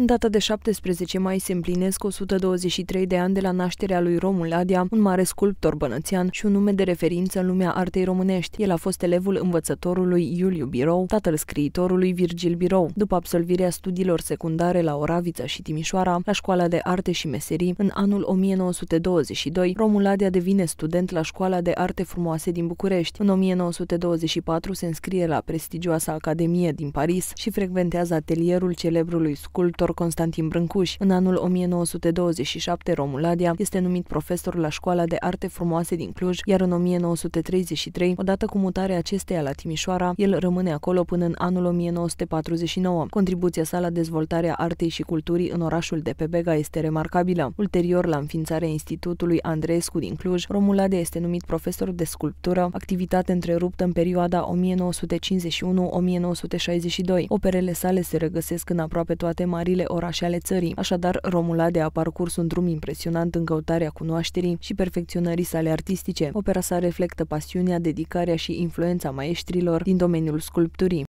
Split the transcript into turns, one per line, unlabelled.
În data de 17 mai se împlinesc 123 de ani de la nașterea lui Romul Ladia, un mare sculptor bănățean și un nume de referință în lumea artei românești. El a fost elevul învățătorului Iuliu Birou, tatăl scriitorului Virgil Birou. După absolvirea studiilor secundare la Oravița și Timișoara, la Școala de Arte și Meserii, în anul 1922, Romul Ladia devine student la Școala de Arte Frumoase din București. În 1924 se înscrie la prestigioasa Academie din Paris și frecventează atelierul celebrului sculptor profesor Constantin Brâncuș. În anul 1927, Romuladia este numit profesor la Școala de Arte Frumoase din Cluj, iar în 1933, odată cu mutarea acesteia la Timișoara, el rămâne acolo până în anul 1949. Contribuția sa la dezvoltarea artei și culturii în orașul de pe Bega este remarcabilă. Ulterior, la înființarea Institutului Andreescu din Cluj, Romuladia este numit profesor de sculptură, activitate întreruptă în perioada 1951-1962. Operele sale se regăsesc în aproape toate mari marile orașe ale țării. Așadar, Romulade a parcurs un drum impresionant în căutarea cunoașterii și perfecționării sale artistice. Opera sa reflectă pasiunea, dedicarea și influența maestrilor din domeniul sculpturii.